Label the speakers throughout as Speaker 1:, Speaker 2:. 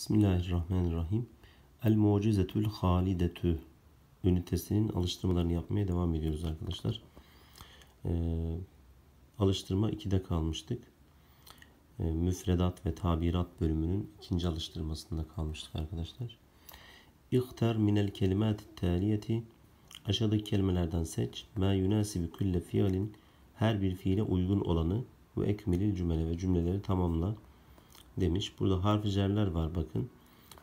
Speaker 1: Bismillahirrahmanirrahim. El mucizetül halidetü ünitesinin alıştırmalarını yapmaya devam ediyoruz arkadaşlar. Ee, alıştırma 2'de kalmıştık. Ee, müfredat ve tabirat bölümünün ikinci alıştırmasında kalmıştık arkadaşlar. İhtar minel kelimat taliyeti aşağıdaki kelimelerden seç. Ma yunasibi külle fiilin her bir fiile uygun olanı ve ekmilil cümle ve cümleleri tamamla demiş. Burada harficerler var bakın.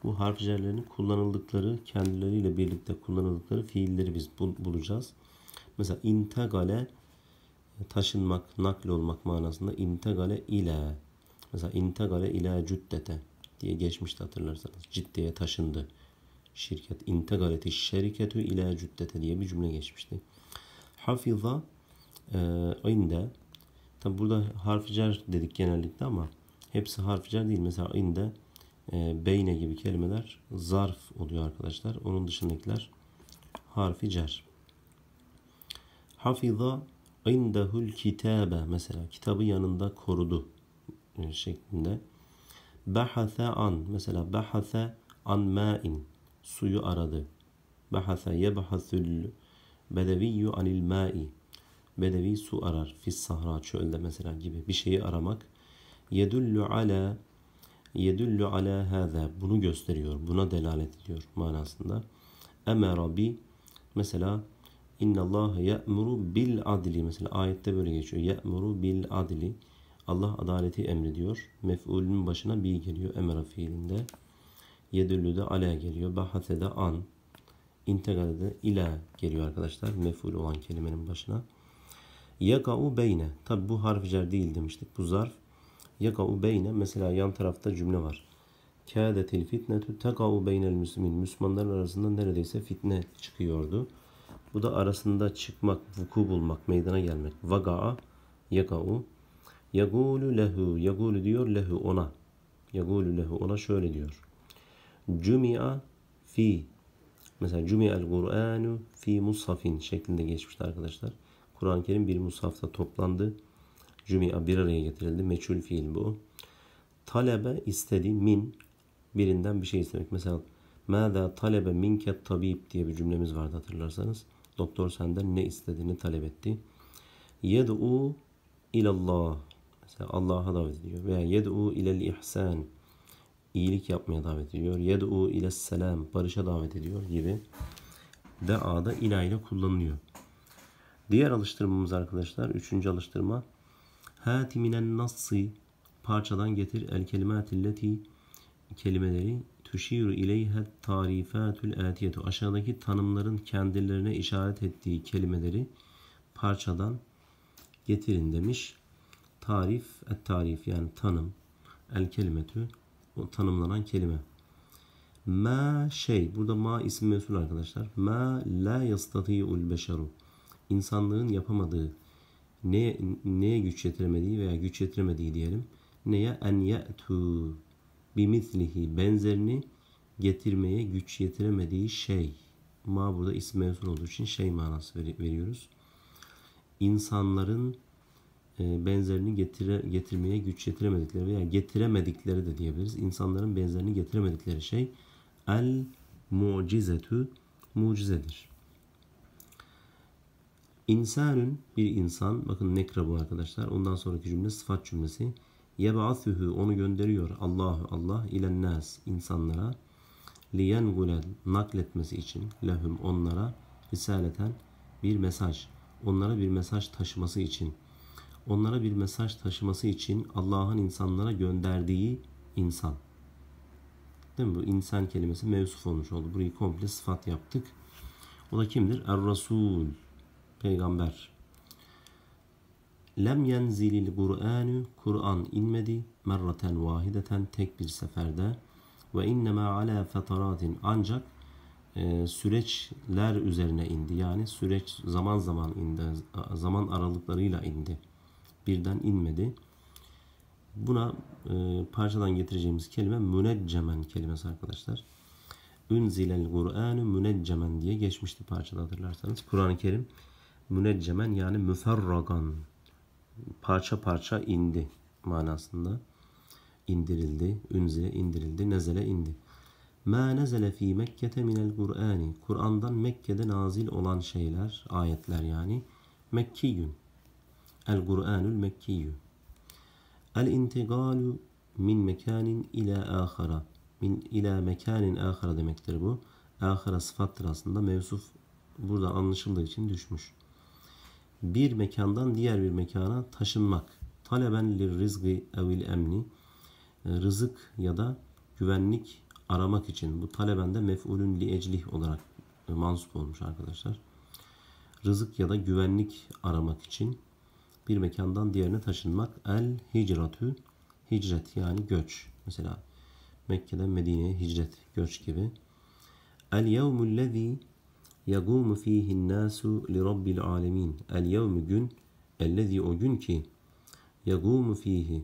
Speaker 1: Bu harficerlerin kullanıldıkları, kendileriyle birlikte kullanıldıkları fiilleri biz bul bulacağız. Mesela intagale taşınmak, nakli olmak manasında intagale ile. Mesela intagale ile cüddete diye geçmişte hatırlarsanız. Ciddiye taşındı. Şirket integraleti şirketü ile cüddete diye bir cümle geçmişti. hafıza e, inde tabi burada harfi cer dedik genellikle ama Hepsi harfler değil. Mesela inde e, beyne gibi kelimeler zarf oluyor arkadaşlar. Onun dışındakiler harfi cer. Hafiza indehul kitabe mesela kitabı yanında korudu e, şeklinde. Bahase an mesela bahase an ma'in suyu aradı. Bahase yebhasul bedeviyyu anil ma'i bedevi su arar fis sahra çölde mesela gibi bir şeyi aramak yedullu ala yedullu ala hâzâ bunu gösteriyor, buna delalet ediyor manasında. Emera bi mesela inna Allah ya'muru bil adli mesela ayette böyle geçiyor. Ya'muru bil adli Allah adaleti emrediyor. Mef'ulün başına bi geliyor emera fiilinde. Yedüllü de ala geliyor. Bahase de an. İntegralde de ila geliyor arkadaşlar. Mef'ul olan kelimenin başına. Yaka'u beyne. Tabi bu harf cer değil demiştik. Bu zarf Yeka'u beyne mesela yan tarafta cümle var. Kâdetil fitnetü teka'u beynel müslümin. Müslümanlar arasında neredeyse fitne çıkıyordu. Bu da arasında çıkmak, vuku bulmak, meydana gelmek. Vaga'a, yaka'u. Yagulu lehu, yagulu diyor lehu ona. Yagulu lehu ona şöyle diyor. Cumi'a fi. Mesela cumi'el Kur'anu fi mushafin şeklinde geçmişti arkadaşlar. Kur'an-ı Kerim bir mushafta toplandı. Cümia bir araya getirildi. Meçhul fiil bu. Talebe istedi min birinden bir şey istemek. Mesela Mâdâ talebe minke tabib diye bir cümlemiz vardı hatırlarsanız. Doktor senden ne istediğini talep etti. Yed'u ilallah. Mesela Allah'a davet ediyor. Veya yed'u ilel ihsan. İyilik yapmaya davet ediyor. Yed'u ile selam. Barışa davet ediyor gibi. Dea'da ila ile kullanılıyor. Diğer alıştırmamız arkadaşlar. Üçüncü alıştırma. Hâti minen nassi parçadan getir el kelimatilleti kelimeleri tüşiru ileyhe tarifatül atiyetu aşağıdaki tanımların kendilerine işaret ettiği kelimeleri parçadan getirin demiş. Tarif et tarif yani tanım el kelimetü o tanımlanan kelime. Ma şey burada ma isim mesul arkadaşlar. Ma la yastati'ul beşeru insanlığın yapamadığı neye, neye güç yetiremediği veya güç yetiremediği diyelim. Neye en ye'tu bimislihi benzerini getirmeye güç yetiremediği şey. Ma burada isim mevsul olduğu için şey manası veriyoruz. İnsanların e, benzerini getire, getirmeye güç yetiremedikleri veya getiremedikleri de diyebiliriz. İnsanların benzerini getiremedikleri şey el mucizetu mucizedir. İnsanın bir insan. Bakın nekra bu arkadaşlar. Ondan sonraki cümle sıfat cümlesi. Yeb'athuhu onu gönderiyor Allahu Allah ile nas insanlara liyengule nakletmesi için lehum onlara risaleten bir mesaj. Onlara bir mesaj taşıması için. Onlara bir mesaj taşıması için Allah'ın insanlara gönderdiği insan. Değil mi? Bu insan kelimesi mevsuf olmuş oldu. Burayı komple sıfat yaptık. O da kimdir? Er-Rasul peygamber. Lem yenzilil Kur'anu Kur'an inmedi merraten vahideten tek bir seferde ve innema ala fetaratin ancak e, süreçler üzerine indi. Yani süreç zaman zaman indi. Zaman aralıklarıyla indi. Birden inmedi. Buna e, parçadan getireceğimiz kelime müneccemen kelimesi arkadaşlar. Ünzilel Kur'anu müneccemen diye geçmişti parçada hatırlarsanız. Kur'an-ı Kerim müneccemen yani müferragan parça parça indi manasında indirildi. ünze indirildi. Nezele indi. Ma nezele fi Mekke'te minel Kur'ani. Kur'an'dan Mekke'de nazil olan şeyler, ayetler yani. Mekkiyün. El Kur'anul Mekkiyü. El intigalu min mekanin ila ahara. Min ila mekanin ahara demektir bu. Ahara sıfattır aslında. Mevsuf burada anlaşıldığı için düşmüş bir mekandan diğer bir mekana taşınmak. Taleben lir rizgi evil emni. E, rızık ya da güvenlik aramak için. Bu taleben de mef'ulün li eclih olarak e, mansup olmuş arkadaşlar. Rızık ya da güvenlik aramak için bir mekandan diğerine taşınmak. El hicratü hicret yani göç. Mesela Mekke'den Medine'ye hicret, göç gibi. El yevmüllezî يَقُومُ ف۪يهِ النَّاسُ لِرَبِّ الْعَالَمِينَ الْيَوْمُ gün ellezî o gün ki يَقُومُ ف۪يهِ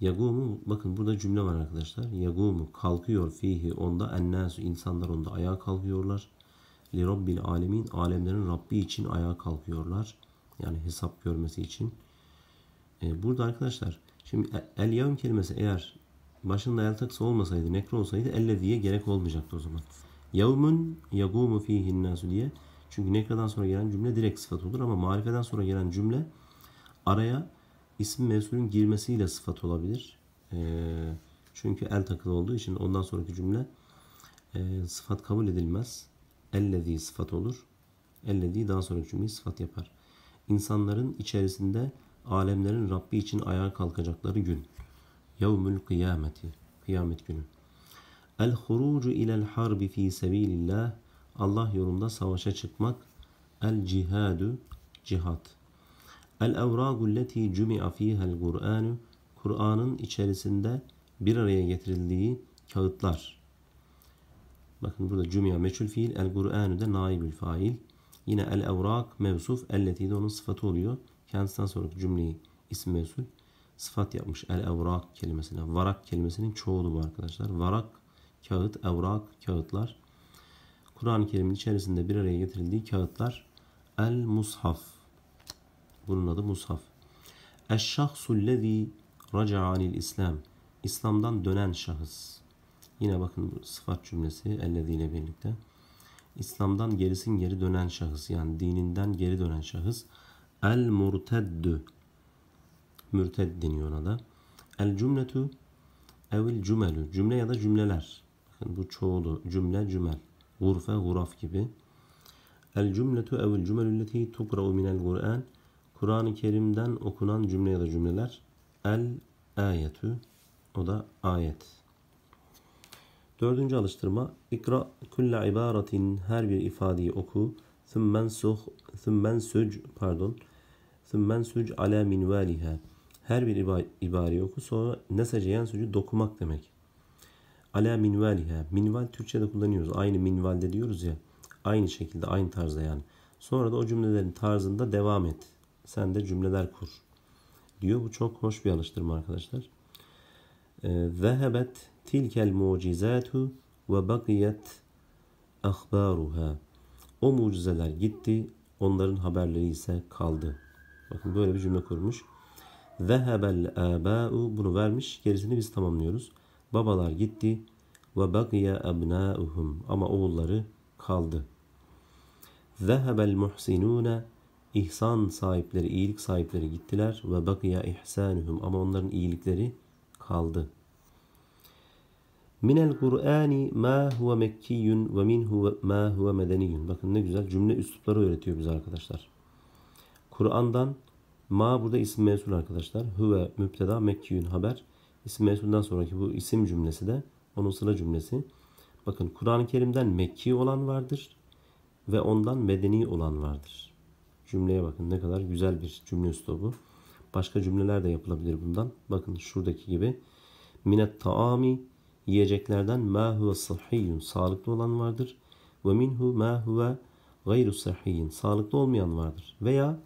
Speaker 1: Yagumu bakın burada cümle var arkadaşlar. Yagumu kalkıyor fihi onda ennasu insanlar onda ayağa kalkıyorlar. Li rabbil alemin alemlerin Rabbi için ayağa kalkıyorlar. Yani hesap görmesi için. Ee, burada arkadaşlar şimdi el yevm kelimesi eğer başında el taksa olmasaydı nekro olsaydı elle diye gerek olmayacaktı o zaman. Yevmun yagumu fihi nasu diye. Çünkü nekradan sonra gelen cümle direkt sıfat olur ama marifeden sonra gelen cümle araya isim mevsulün girmesiyle sıfat olabilir. Ee, çünkü el takılı olduğu için ondan sonraki cümle e, sıfat kabul edilmez. Ellezî sıfat olur. Ellezî daha sonraki cümleyi sıfat yapar. İnsanların içerisinde alemlerin Rabbi için ayağa kalkacakları gün. Yevmül kıyameti. Kıyamet günü. El hurucu ilel harbi fi sebilillah. Allah yolunda savaşa çıkmak. El cihadu cihat. El evragu leti cumi'a fihel Kur'anu. Kur'an'ın içerisinde bir araya getirildiği kağıtlar. Bakın burada cumia meçhul fiil, el Kur'anu da naibül fail. Yine el evrak mevsuf, elleti de onun sıfatı oluyor. Kendisinden sonraki cümleyi isim mevsul sıfat yapmış. El evrak kelimesine. Varak kelimesinin çoğulu bu arkadaşlar. Varak kağıt, evrak, kağıtlar. Kur'an-ı Kerim'in içerisinde bir araya getirildiği kağıtlar. El mushaf. Bunun adı mushaf. Eşşahsullezî raca'anil İslam. İslam'dan dönen şahıs. Yine bakın bu sıfat cümlesi ile birlikte. İslam'dan gerisin geri dönen şahıs yani dininden geri dönen şahıs el murteddü mürted deniyor ona da. El cümletu evil cümelü cümle ya da cümleler yani bu çoğulu cümle cümel. Gurfe guraf gibi. El cümletu evil cümelülleti tukra'u minel Kur'an. Kur'an-ı Kerim'den okunan cümle ya da cümleler. El ayetü. O da ayet. Dördüncü alıştırma. İkra kulle ibaratin her bir ifadeyi oku. Thummen suh, thummen suc, pardon. Thummen suc ala minvaliha. Her bir ibareyi oku. Sonra neseceyen sucu dokumak demek. Ala minval ya, Minval Türkçe'de kullanıyoruz. Aynı minvalde diyoruz ya. Aynı şekilde, aynı tarzda yani. Sonra da o cümlelerin tarzında devam et. Sen de cümleler kur. Diyor. Bu çok hoş bir alıştırma arkadaşlar. Ee, Zehebet tilkel mucizatu ve bakiyet akbaruha. O mucizeler gitti, onların haberleri ise kaldı. Bakın böyle bir cümle kurmuş. Zehebel aba'u bunu vermiş. Gerisini biz tamamlıyoruz. Babalar gitti ve bakiye ebnâuhum ama oğulları kaldı. Zehebel muhsinûne ihsan sahipleri, iyilik sahipleri gittiler ve bakiye ihsanuhum ama onların iyilikleri kaldı. el Kur'ani ma huwa mekkiyun ve huwa ma huwa medeniyun. Bakın ne güzel cümle üslupları öğretiyor bize arkadaşlar. Kur'an'dan ma burada isim mevsul arkadaşlar. Huve müpteda mekkiyun haber. İsim mevsuldan sonraki bu isim cümlesi de onun sıra cümlesi. Bakın Kur'an-ı Kerim'den Mekki olan vardır ve ondan medeni olan vardır. Cümleye bakın ne kadar güzel bir cümle üslubu. Başka cümleler de yapılabilir bundan. Bakın şuradaki gibi. Minet taami yiyeceklerden ma huve sıhhiyyun sağlıklı olan vardır. Ve minhu ma huve gayru sıhhiyyun sağlıklı olmayan vardır. Veya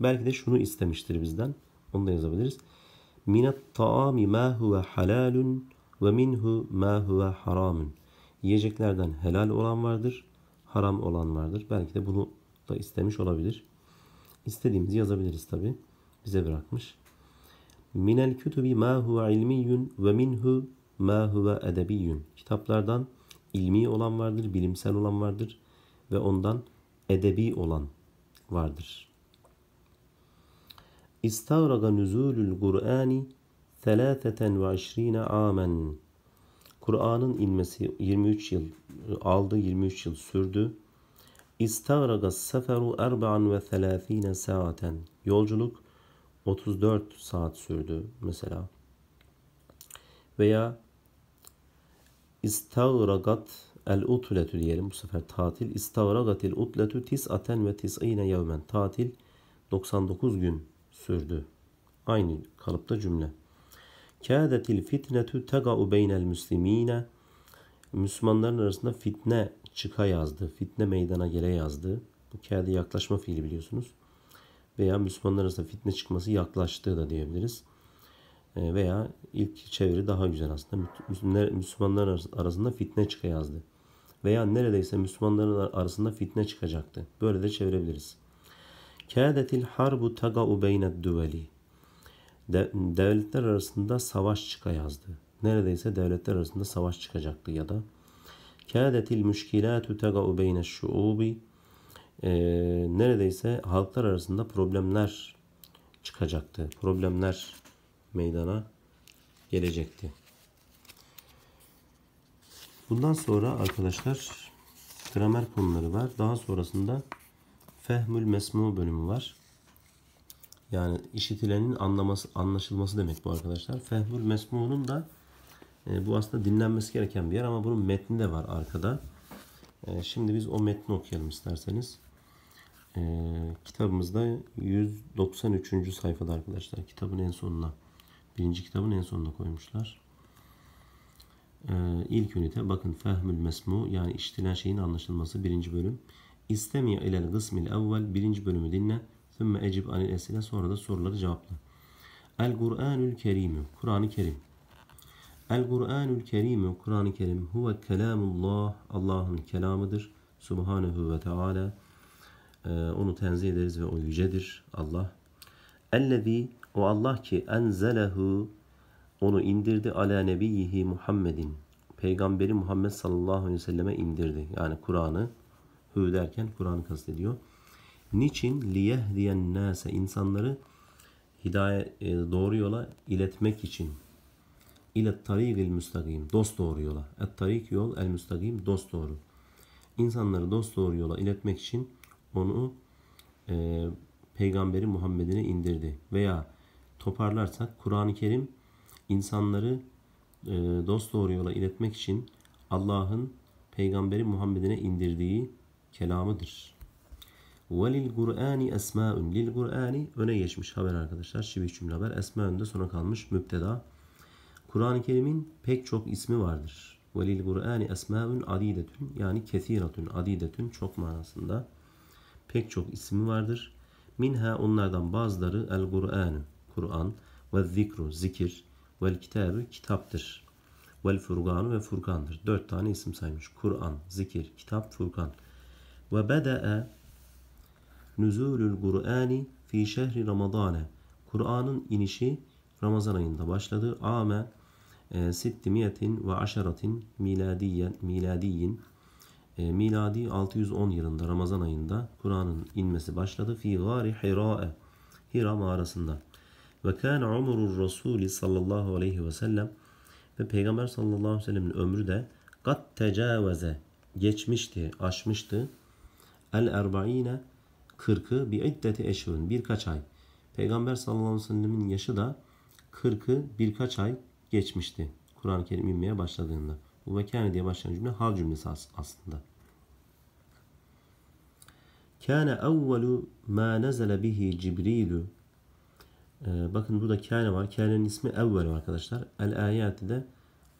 Speaker 1: belki de şunu istemiştir bizden. Onu da yazabiliriz. Min مِنَ الطَّعَامِ مَا هُوَ حَلَالٌ وَمِنْهُ مَا هُوَ حَرَامٌ Yiyeceklerden helal olan vardır, haram olan vardır. Belki de bunu da istemiş olabilir. İstediğimizi yazabiliriz tabi. Bize bırakmış. Min Minel kütübi ma huve ilmiyyun ve minhu ma huve edebiyyun. Kitaplardan ilmi olan vardır, bilimsel olan vardır ve ondan edebi olan vardır. استغرق نزول القرآن 23 amen. Kur'an'ın inmesi 23 yıl aldı 23 yıl sürdü. İstagraga seferu 34 saaten. Yolculuk 34 saat sürdü mesela. Veya istagragat el utletu diyelim bu sefer tatil. İstagragatil utletu tis'aten ve tis'ine yevmen. Tatil 99 gün sürdü. Aynı kalıpta cümle. Kâdetil fitnetu tega'u beynel müslimine. Müslümanların arasında fitne çıka yazdı. Fitne meydana gele yazdı. Bu kâde yaklaşma fiili biliyorsunuz. Veya Müslümanlar arasında fitne çıkması yaklaştığı da diyebiliriz. Ee, veya ilk çeviri daha güzel aslında. Müslümanlar arasında fitne çıka yazdı. Veya neredeyse Müslümanların arasında fitne çıkacaktı. Böyle de çevirebiliriz. Kâdetil harbu taga'u beyned düveli. Devletler arasında savaş çıkayazdı. Neredeyse devletler arasında savaş çıkacaktı ya da. Kâdetil müşkilâtu taga'u beyneş şuubi. Neredeyse halklar arasında problemler çıkacaktı. Problemler meydana gelecekti. Bundan sonra arkadaşlar gramer konuları var. Daha sonrasında Fehmül Mesmu bölümü var. Yani işitilenin anlaması, anlaşılması demek bu arkadaşlar. Fehmül Mesmu'nun da e, bu aslında dinlenmesi gereken bir yer ama bunun metni de var arkada. E, şimdi biz o metni okuyalım isterseniz. E, kitabımızda 193. sayfada arkadaşlar. Kitabın en sonuna. Birinci kitabın en sonuna koymuşlar. E, ilk ünite bakın Fehmül Mesmu yani işitilen şeyin anlaşılması birinci bölüm. İstemiye ilel kısmil evvel birinci bölümü dinle. Sümme ecib anil esile sonra da soruları cevapla. El Kur'anül Kerimü Kur'an-ı Kerim El Kur'anül Kerimü Kur'an-ı Kerim huve kelamullah Allah'ın kelamıdır. Subhanehu ve Teala ee, onu tenzih ederiz ve o yücedir Allah. Ellezî o Allah ki enzelehu onu indirdi ala nebiyyihi Muhammedin. Peygamberi Muhammed sallallahu aleyhi ve selleme indirdi. Yani Kur'an'ı Hı derken Kur'an'ı kastediyor. Niçin? Liyehdiyen nase insanları hidayet e, doğru yola iletmek için. İle tarikil müstakim. Dost doğru yola. Et tarik yol el müstakim dost doğru. İnsanları dost doğru yola iletmek için onu e, peygamberi Muhammed'ine indirdi. Veya toparlarsak Kur'an-ı Kerim insanları e, dost doğru yola iletmek için Allah'ın peygamberi Muhammed'ine indirdiği kelamıdır. Velil Kur'ani esmaun. Lil Kur'ani öne geçmiş haber arkadaşlar. Şibih cümle haber. Esmaun da sona kalmış müpteda. Kur'an-ı Kerim'in pek çok ismi vardır. Velil Kur'ani esmaun adidetün. Yani kethiratün, adidetün çok manasında. Pek çok ismi vardır. Minha onlardan bazıları el Kur'an'ı. Kur'an ve zikru zikir vel kitabı kitaptır. Vel furganu ve furkandır. Dört tane isim saymış. Kur'an, zikir, kitap, furkan. وَبَدَأَ نُزُولُ Kur'ani fi şehri Ramazan'e. Kur'an'ın inişi Ramazan ayında başladı. Ame e, sittimiyetin ve aşaratin miladiyen, miladiyin e, miladi 610 yılında Ramazan ayında Kur'an'ın inmesi başladı. Fi gari Hira'e. Hira mağarasında. Ve kâne umurur Resulü sallallahu aleyhi ve sellem ve Peygamber sallallahu aleyhi ve sellem'in ömrü de kat tecavüze geçmişti, aşmıştı. El erba'ine 40'ı bi iddeti eşhurun birkaç ay. Peygamber sallallahu aleyhi ve sellemin yaşı da 40'ı birkaç ay geçmişti. Kur'an-ı Kerim inmeye başladığında. Bu vekâne diye başlayan cümle hal cümlesi aslında. Kâne evvelu mâ nezele bihi Cibrilu. Ee, bakın burada kâne var. Kâne'nin ismi evvelu arkadaşlar. El ayati de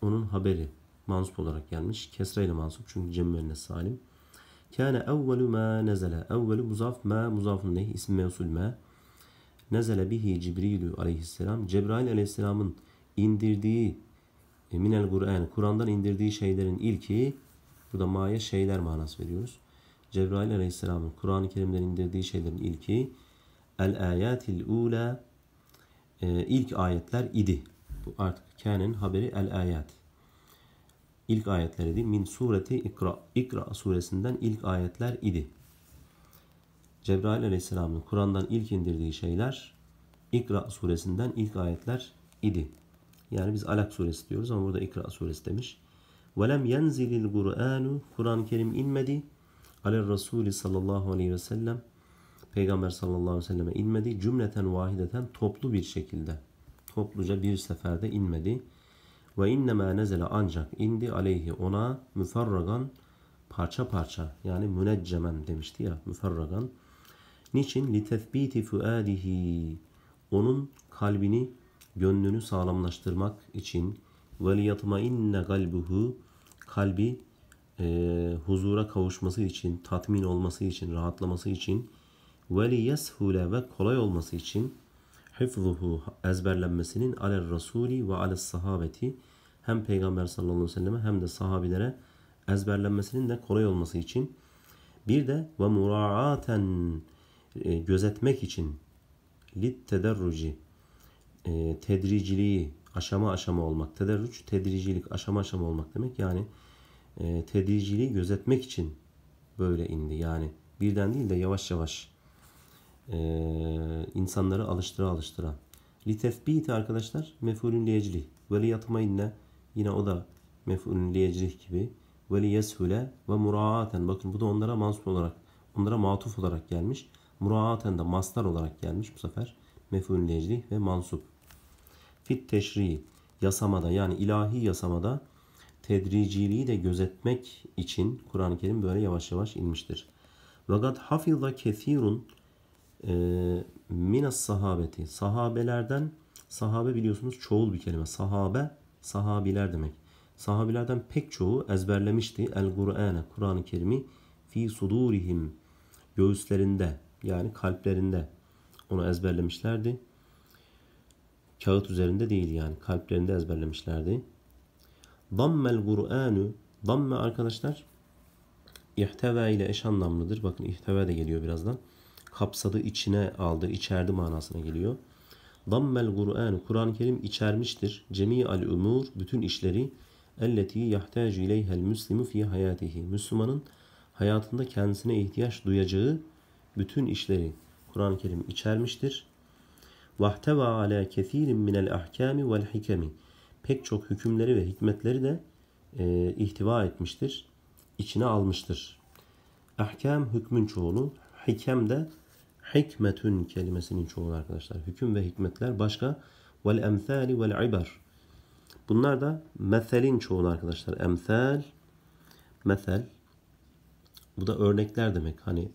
Speaker 1: onun haberi. Mansup olarak gelmiş. Kesreyle ile mansup çünkü cem salim. Kâne evvelu mâ nezele. Evvelu muzaf mâ muzafun leh ismi mevsul mâ. Nezele bihi Cibrilu aleyhisselam. Cebrail aleyhisselamın indirdiği e, minel Kur'an, Kur'an'dan indirdiği şeylerin ilki burada ma'ya şeyler manası veriyoruz. Cebrail aleyhisselamın Kur'an-ı Kerim'den indirdiği şeylerin ilki el ayatil ula e, ilk ayetler idi. Bu artık kâne'nin haberi el ayat ilk ayetleri değil. Min sureti ikra. İkra suresinden ilk ayetler idi. Cebrail aleyhisselamın Kur'an'dan ilk indirdiği şeyler İkra suresinden ilk ayetler idi. Yani biz Alak suresi diyoruz ama burada İkra suresi demiş. وَلَمْ يَنْزِلِ الْقُرْآنُ Kur'an-ı Kerim inmedi. Alel Resulü sallallahu aleyhi ve sellem Peygamber sallallahu aleyhi ve selleme inmedi. Cümleten vahideten toplu bir şekilde. Topluca bir seferde inmedi. Ve innema nezele ancak indi aleyhi ona müferragan parça parça yani müneccemen demişti ya müferragan. Niçin? Litefbiti fuadihi onun kalbini gönlünü sağlamlaştırmak için ve liyatmainne galbuhu kalbi e, huzura kavuşması için, tatmin olması için, rahatlaması için ve liyeshule ve kolay olması için hifzuhu ezberlenmesinin alel rasuli ve alel sahabeti hem Peygamber sallallahu aleyhi ve selleme hem de sahabilere ezberlenmesinin de kolay olması için bir de ve muraaten e, gözetmek için lit tederruci e, tedriciliği aşama aşama olmak. Tederruç tedricilik aşama aşama olmak demek. Yani e, tedriciliği gözetmek için böyle indi. Yani birden değil de yavaş yavaş e, insanları alıştıra alıştıra. Litefbiti arkadaşlar mefulün liyecli. Ve liyatmayinne Yine o da mef'ulün liyecrih gibi. Ve liyeshule ve muraaten. Bakın bu da onlara mansup olarak, onlara matuf olarak gelmiş. Muraaten de mastar olarak gelmiş bu sefer. Mef'ulün liyecrih ve mansup. Fit teşri yasamada yani ilahi yasamada tedriciliği de gözetmek için Kur'an-ı Kerim böyle yavaş yavaş inmiştir. Vakat hafıza kesirun minas sahabeti. Sahabelerden sahabe biliyorsunuz çoğul bir kelime. Sahabe sahabiler demek. Sahabilerden pek çoğu ezberlemişti el Kur'an'ı, Kur'an-ı Kerim'i fi sudurihim göğüslerinde yani kalplerinde onu ezberlemişlerdi. Kağıt üzerinde değil yani kalplerinde ezberlemişlerdi. Dammel Kur'an'ı damme arkadaşlar ihteva ile eş anlamlıdır. Bakın ihteva da geliyor birazdan. Kapsadı, içine aldı, içerdi manasına geliyor. Dammel Kur'an Kur'an-ı Kerim içermiştir. Cemi al umur bütün işleri elleti yahtacu ileyhel müslimu fi hayatihi. Müslümanın hayatında kendisine ihtiyaç duyacağı bütün işleri Kur'an-ı Kerim içermiştir. Vahteva ala kethirin minel ahkami vel hikemi. Pek çok hükümleri ve hikmetleri de e, ihtiva etmiştir. içine almıştır. Ahkam hükmün çoğulu, hikem de hikmetün kelimesinin çoğulu arkadaşlar. Hüküm ve hikmetler. Başka vel emthali vel ibar. Bunlar da meselin çoğulu arkadaşlar. Emthal, mesel. Bu da örnekler demek. Hani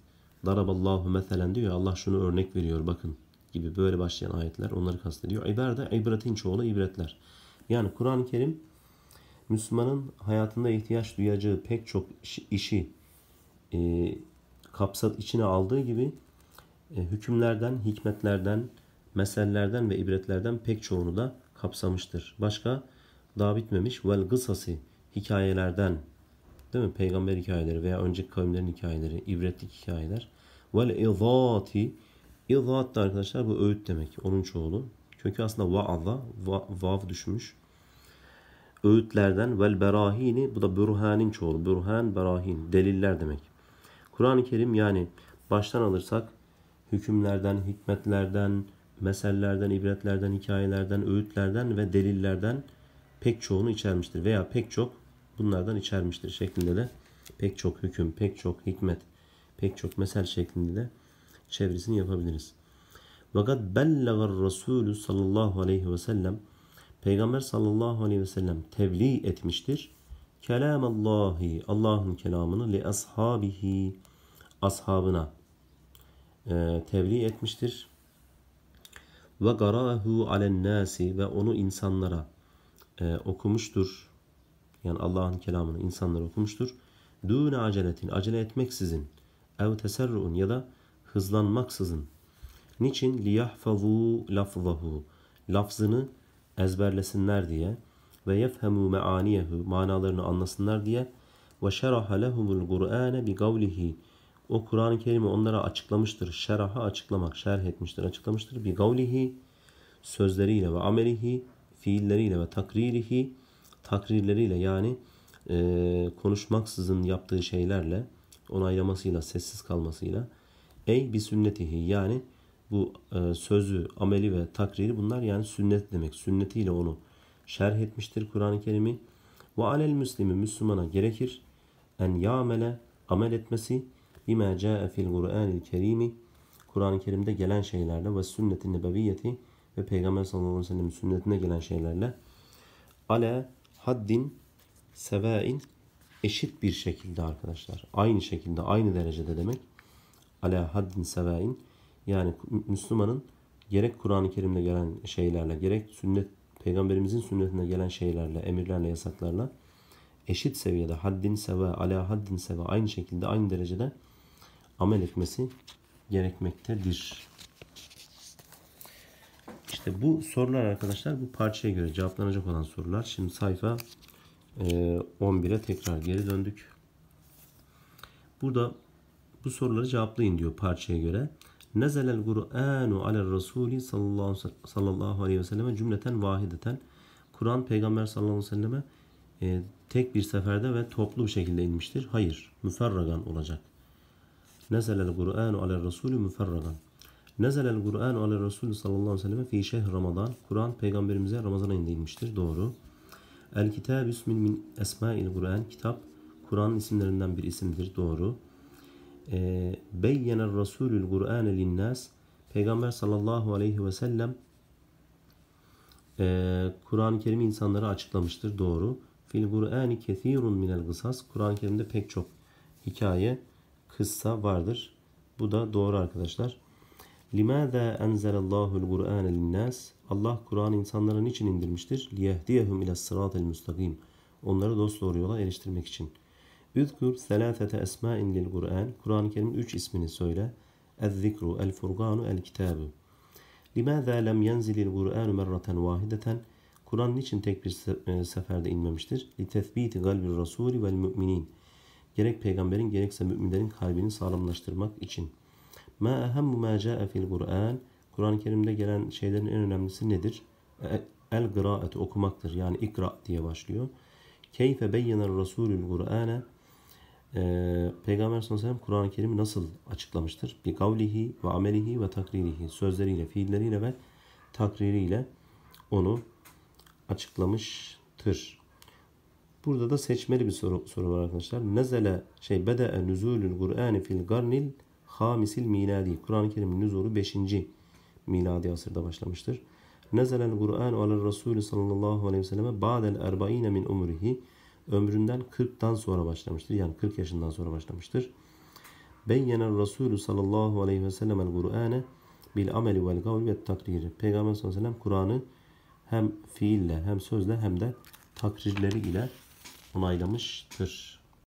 Speaker 1: daraballahu meselen diyor Allah şunu örnek veriyor bakın gibi böyle başlayan ayetler onları kastediyor. İber de ibretin çoğulu ibretler. Yani Kur'an-ı Kerim Müslümanın hayatında ihtiyaç duyacağı pek çok işi e, kapsat içine aldığı gibi e, hükümlerden, hikmetlerden, mesellerden ve ibretlerden pek çoğunu da kapsamıştır. Başka daha bitmemiş vel gısası hikayelerden değil mi? Peygamber hikayeleri veya önceki kavimlerin hikayeleri, ibretlik hikayeler. Vel izati İzat da arkadaşlar bu öğüt demek. Onun çoğulu. Çünkü aslında va'za, va, vav düşmüş. Öğütlerden vel berahini bu da bürhanin çoğulu. Bürhan, berahin, deliller demek. Kur'an-ı Kerim yani baştan alırsak hükümlerden, hikmetlerden, mesellerden, ibretlerden, hikayelerden, öğütlerden ve delillerden pek çoğunu içermiştir veya pek çok bunlardan içermiştir şeklinde de pek çok hüküm, pek çok hikmet, pek çok mesel şeklinde de çevresini yapabiliriz. Fakat bellegar Resulü sallallahu aleyhi ve sellem Peygamber sallallahu aleyhi ve sellem tebliğ etmiştir. Kelamallahi Allah'ın kelamını li ashabihi ashabına e, tebliğ etmiştir. Ve garahu alen nasi ve onu insanlara e, okumuştur. Yani Allah'ın kelamını insanlara okumuştur. Dune aceletin acele etmeksizin ev teserruun ya da hızlanmaksızın. Niçin? Liyahfavu lafzahu. Lafzını ezberlesinler diye ve yefhemu meaniyehu manalarını anlasınlar diye ve şeraha lehumul Kur'ane bi kavlihi o Kur'an-ı Kerim'i onlara açıklamıştır. Şeraha açıklamak, şerh etmiştir, açıklamıştır. Bi gavlihi sözleriyle ve amelihi fiilleriyle ve takririhi takrirleriyle yani e, konuşmaksızın yaptığı şeylerle onaylamasıyla, sessiz kalmasıyla ey bir sünnetihi yani bu e, sözü, ameli ve takriri bunlar yani sünnet demek. Sünnetiyle onu şerh etmiştir Kur'an-ı Kerim'i. Ve alel müslimi Müslümana gerekir en yamele amel etmesi bima ca'e fil Kur'anil kerimi Kur'an-ı Kerim'de gelen şeylerle ve sünnetin nebeviyeti ve Peygamber sallallahu aleyhi ve sellem sünnetine gelen şeylerle ale haddin sevain eşit bir şekilde arkadaşlar. Aynı şekilde, aynı derecede demek. Ala haddin sevain. Yani Müslümanın gerek Kur'an-ı Kerim'de gelen şeylerle, gerek sünnet Peygamberimizin sünnetinde gelen şeylerle, emirlerle, yasaklarla eşit seviyede haddin seva, ala haddin seva aynı şekilde, aynı derecede amel etmesi gerekmektedir. İşte bu sorular arkadaşlar bu parçaya göre cevaplanacak olan sorular. Şimdi sayfa 11'e tekrar geri döndük. Burada bu soruları cevaplayın diyor parçaya göre. Nezelel Kur'anu alel Rasuli sallallahu aleyhi ve selleme cümleten vahideten. Kur'an peygamber sallallahu aleyhi ve selleme e, tek bir seferde ve toplu bir şekilde inmiştir. Hayır, müferragan olacak. نزل القرآن على الرسول مفرغا Nezel el Kur'an ala Resulü sallallahu aleyhi ve sellem fi şehr Ramazan. Kur'an peygamberimize Ramazan ayında inmiştir. Doğru. El kitab ismin min esmail Kur'an. Kitap Kur'an'ın isimlerinden bir isimdir. Doğru. E, ee, Beyyener Resulül Kur'an linnas. Peygamber sallallahu aleyhi ve sellem e, Kur'an-ı Kerim'i insanlara açıklamıştır. Doğru. Fil Kur'an Kur'ani kethirun minel gısas. Kur'an-ı Kerim'de pek çok hikaye Kıssa vardır. Bu da doğru arkadaşlar. لِمَاذَا أَنْزَلَ اللّٰهُ الْقُرْآنَ Allah Kur'an insanlara niçin indirmiştir? لِيَهْدِيَهُمْ اِلَى الصِّرَاطِ الْمُسْتَقِيمِ Onları doğru yola eriştirmek için. اُذْكُرْ ثَلَاثَةَ اَسْمَاءٍ لِلْقُرْآنِ Kur'an-ı Kerim'in üç ismini söyle. El zikru, اَذْذِكْرُ الْفُرْقَانُ الْكِتَابُ لِمَاذَا لَمْ يَنْزِلِ الْقُرْآنُ مَرَّةً وَاحِدَةً Kur'an niçin tek bir e, seferde inmemiştir? لِتَثْبِيتِ غَلْبِ الرَّسُولِ müminin gerek peygamberin gerekse müminlerin kalbini sağlamlaştırmak için. Ma ehammu ma ca'e fil Kur'an. Kur'an-ı Kerim'de gelen şeylerin en önemlisi nedir? E, el gıraatı okumaktır. Yani ikra diye başlıyor. Keyfe beyyener Resulül Kur'ane. E, Peygamber sallallahu aleyhi Kur'an-ı Kerim'i nasıl açıklamıştır? Bi kavlihi ve amelihi ve takririhi. Sözleriyle, fiilleriyle ve takririyle onu açıklamıştır. Burada da seçmeli bir soru, soru var arkadaşlar. Nezele şey bede'e nüzulül Kur'ani fil garnil hamisil miladi. Kur'an-ı Kerim'in nüzulu 5. miladi asırda başlamıştır. Nezelel Kur'an ala Resulü sallallahu aleyhi ve selleme ba'del erbaine min umrihi. Ömründen 40'tan sonra başlamıştır. Yani 40 yaşından sonra başlamıştır. Beyyenen Resulü sallallahu aleyhi ve sellemel Kur'ane bil ameli vel kavli ve takriri. Peygamber sallallahu aleyhi ve sellem Kur'an'ı hem fiille hem sözle hem de takrirleri ile onaylamıştır.